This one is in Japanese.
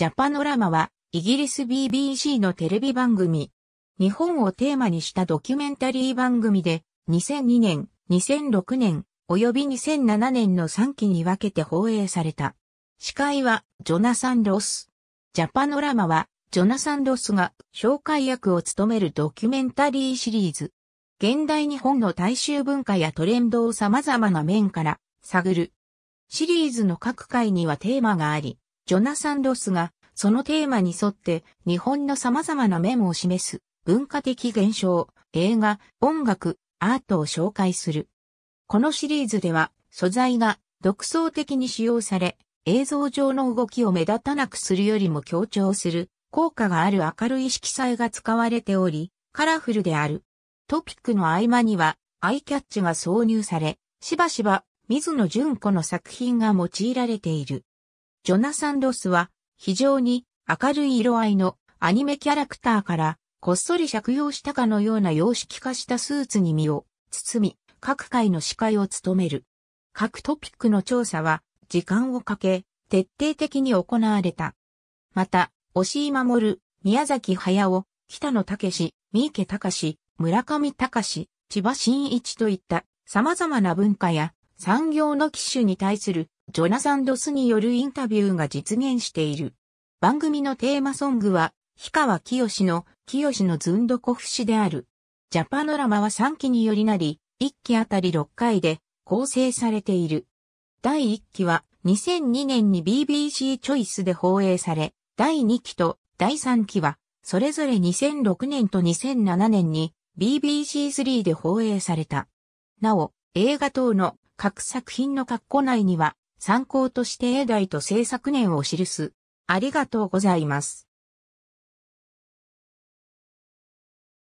ジャパノラマは、イギリス BBC のテレビ番組。日本をテーマにしたドキュメンタリー番組で、2002年、2006年、及び2007年の3期に分けて放映された。司会は、ジョナサン・ロス。ジャパノラマは、ジョナサン・ロスが紹介役を務めるドキュメンタリーシリーズ。現代日本の大衆文化やトレンドを様々な面から探る。シリーズの各回にはテーマがあり、ジョナサン・ロスがそのテーマに沿って日本の様々な面を示す文化的現象、映画、音楽、アートを紹介する。このシリーズでは素材が独創的に使用され、映像上の動きを目立たなくするよりも強調する効果がある明るい色彩が使われており、カラフルである。トピックの合間にはアイキャッチが挿入され、しばしば水野純子の作品が用いられている。ジョナサン・ロスは非常に明るい色合いのアニメキャラクターからこっそり借用したかのような様式化したスーツに身を包み、各界の司会を務める。各トピックの調査は時間をかけ徹底的に行われた。また、押井守、宮崎駿、北野武、三池隆、村上隆、千葉真一といった様々な文化や産業の機種に対するジョナサン・ドスによるインタビューが実現している。番組のテーマソングは、氷川清の、清のズンドコフ詩である。ジャパノラマは3期によりなり、1期あたり6回で構成されている。第1期は2002年に BBC チョイスで放映され、第2期と第3期は、それぞれ2006年と2007年に BBC3 で放映された。なお、映画等の各作品の括弧内には、参考として英代と制作年を記す。ありがとうございます。